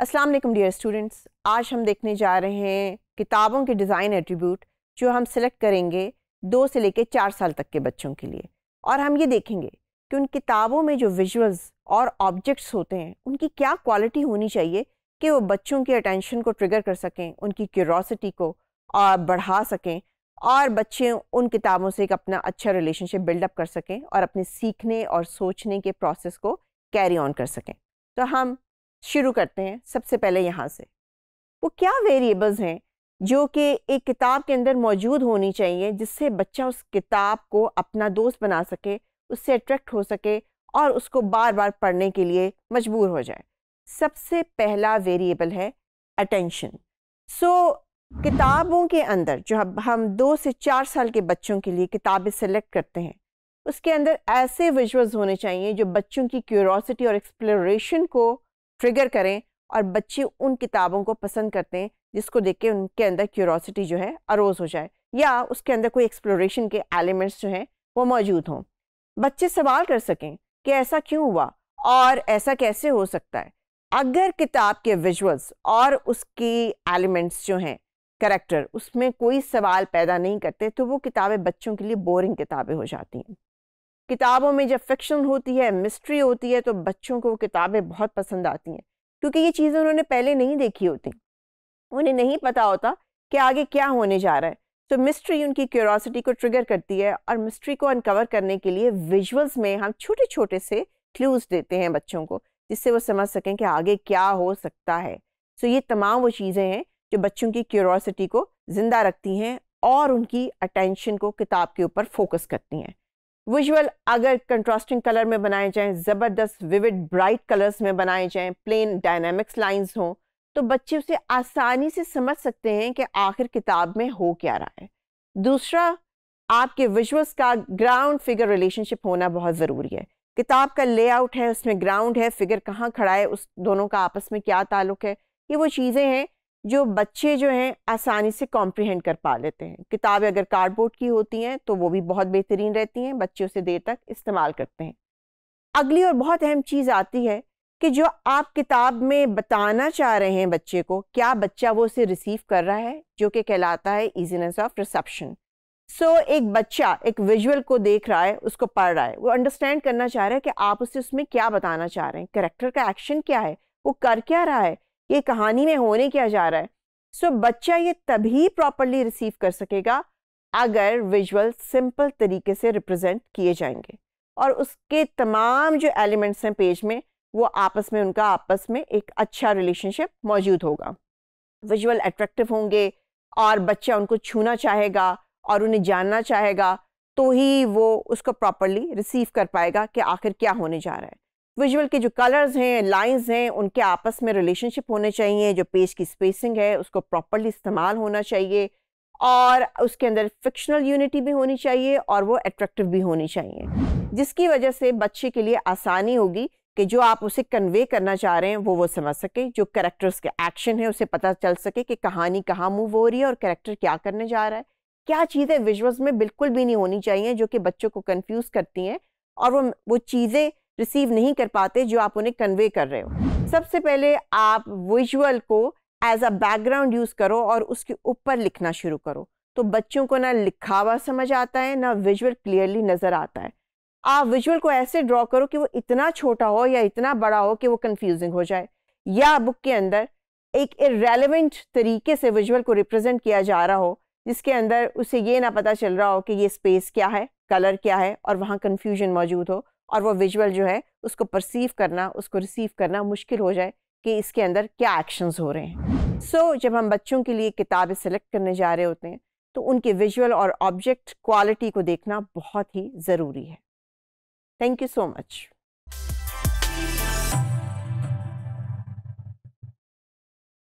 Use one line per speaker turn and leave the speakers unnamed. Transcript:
Aslam dear students आज हम देखने जा रहे हैं किताबों के डिज़ाइन एट्रीब्यूट जो हम सिलेक्ट करेंगे दो से लेकर चार साल तक के बच्चों के लिए और हम ये देखेंगे कि उन किताबों में जो विजुअल्स और ऑब्जेक्ट्स होते हैं उनकी क्या क्वालिटी होनी चाहिए कि वो बच्चों के अटेंशन को ट्रिगर कर सकें उनकी क्यूरोसिटी को और बढ़ा सकें और बच्चे उन किताबों से एक अपना अच्छा रिलेशनशिप बिल्डअप कर सकें और अपने सीखने और सोचने के प्रोसेस को कैरी ऑन कर सकें तो हम शुरू करते हैं सबसे पहले यहाँ से वो क्या वेरिएबल्स हैं जो कि एक किताब के अंदर मौजूद होनी चाहिए जिससे बच्चा उस किताब को अपना दोस्त बना सके उससे अट्रैक्ट हो सके और उसको बार बार पढ़ने के लिए मजबूर हो जाए सबसे पहला वेरिएबल है अटेंशन सो so, किताबों के अंदर जो हम दो से चार साल के बच्चों के लिए किताबें सेलेक्ट करते हैं उसके अंदर ऐसे विजुअल्स होने चाहिए जो बच्चों की क्यूरोसिटी और एक्सप्लोरेशन को ट्रिगर करें और बच्चे उन किताबों को पसंद करते हैं जिसको देख के उनके अंदर क्यूरोसिटी जो है अरोज़ हो जाए या उसके अंदर कोई एक्सप्लोरेशन के एलिमेंट्स जो हैं वो मौजूद हों बच्चे सवाल कर सकें कि ऐसा क्यों हुआ और ऐसा कैसे हो सकता है अगर किताब के विजुअल्स और उसकी एलिमेंट्स जो हैं करेक्टर उसमें कोई सवाल पैदा नहीं करते तो वो किताबें बच्चों के लिए बोरिंग किताबें हो जाती हैं किताबों में जब फिक्शन होती है मिस्ट्री होती है तो बच्चों को किताबें बहुत पसंद आती हैं क्योंकि ये चीज़ें उन्होंने पहले नहीं देखी होती उन्हें नहीं पता होता कि आगे क्या होने जा रहा है तो मिस्ट्री उनकी क्यूरोसिटी को ट्रिगर करती है और मिस्ट्री को अनकवर करने के लिए विजुअल्स में हम छोटे छोटे से क्लूज देते हैं बच्चों को जिससे वो समझ सकें कि आगे क्या हो सकता है सो तो ये तमाम वो चीज़ें हैं जो बच्चों की क्यूरोसिटी को ज़िंदा रखती हैं और उनकी अटेंशन को किताब के ऊपर फोकस करती हैं विजुअल अगर कंट्रास्टिंग कलर में बनाए जाएं ज़बरदस्त विविड ब्राइट कलर्स में बनाए जाएं प्लेन डायनामिक्स लाइंस हों तो बच्चे उसे आसानी से समझ सकते हैं कि आखिर किताब में हो क्या रहा है दूसरा आपके विजुअल्स का ग्राउंड फिगर रिलेशनशिप होना बहुत ज़रूरी है किताब का लेआउट है उसमें ग्राउंड है फिगर कहाँ खड़ा है उस दोनों का आपस में क्या ताल्लुक है ये वो चीज़ें हैं जो बच्चे जो हैं आसानी से कॉम्प्रिहेंड कर पा लेते हैं किताबें अगर कार्डबोर्ड की होती हैं तो वो भी बहुत बेहतरीन रहती हैं बच्चे उसे देर तक इस्तेमाल करते हैं अगली और बहुत अहम चीज़ आती है कि जो आप किताब में बताना चाह रहे हैं बच्चे को क्या बच्चा वो उसे रिसीव कर रहा है जो कि कहलाता है ईजीनेस ऑफ रिसेप्शन सो एक बच्चा एक विजुअल को देख रहा है उसको पढ़ रहा है वो अंडरस्टैंड करना चाह रहा है कि आप उसे उसमें क्या बताना चाह रहे हैं करेक्टर का एक्शन क्या है वो कर क्या रहा है ये कहानी में होने क्या जा रहा है सो so, बच्चा ये तभी प्रॉपरली रिसीव कर सकेगा अगर विजुअल सिंपल तरीके से रिप्रेजेंट किए जाएंगे और उसके तमाम जो एलिमेंट्स हैं पेज में वो आपस में उनका आपस में एक अच्छा रिलेशनशिप मौजूद होगा विजुअल अट्रैक्टिव होंगे और बच्चा उनको छूना चाहेगा और उन्हें जानना चाहेगा तो ही वो उसको प्रॉपरली रिसीव कर पाएगा कि आखिर क्या होने जा रहा है विजुअल के जो कलर्स हैं लाइंस हैं उनके आपस में रिलेशनशिप होने चाहिए जो पेज की स्पेसिंग है उसको प्रॉपरली इस्तेमाल होना चाहिए और उसके अंदर फिक्शनल यूनिटी भी होनी चाहिए और वो अट्रैक्टिव भी होनी चाहिए जिसकी वजह से बच्चे के लिए आसानी होगी कि जो आप उसे कन्वे करना चाह रहे हैं वो वो समझ सके जो करेक्टर्स के एक्शन है उसे पता चल सके कि कहानी कहाँ मूव हो रही है और करेक्टर क्या करने जा रहा है क्या चीज़ें विजुअल्स में बिल्कुल भी नहीं होनी चाहिए जो कि बच्चों को कन्फ्यूज़ करती हैं और वो वो चीज़ें रिसीव नहीं कर पाते जो आप उन्हें कन्वे कर रहे हो सबसे पहले आप विजुअल को एज अ बैकग्राउंड यूज़ करो और उसके ऊपर लिखना शुरू करो तो बच्चों को ना लिखावा समझ आता है ना विजुअल क्लियरली नज़र आता है आप विजुअल को ऐसे ड्रॉ करो कि वो इतना छोटा हो या इतना बड़ा हो कि वो कंफ्यूजिंग हो जाए या बुक के अंदर एक इरेलीवेंट तरीके से विजुअल को रिप्रेजेंट किया जा रहा हो जिसके अंदर उसे ये ना पता चल रहा हो कि ये स्पेस क्या है कलर क्या है और वहाँ कन्फ्यूजन मौजूद हो और वो विजुअल जो है उसको परसीव करना उसको रिसीव करना मुश्किल हो जाए कि इसके अंदर क्या एक्शंस हो रहे हैं सो so, जब हम बच्चों के लिए किताबें सेलेक्ट करने जा रहे होते हैं तो उनके विजुअल और ऑब्जेक्ट क्वालिटी को देखना बहुत ही ज़रूरी है थैंक यू सो मच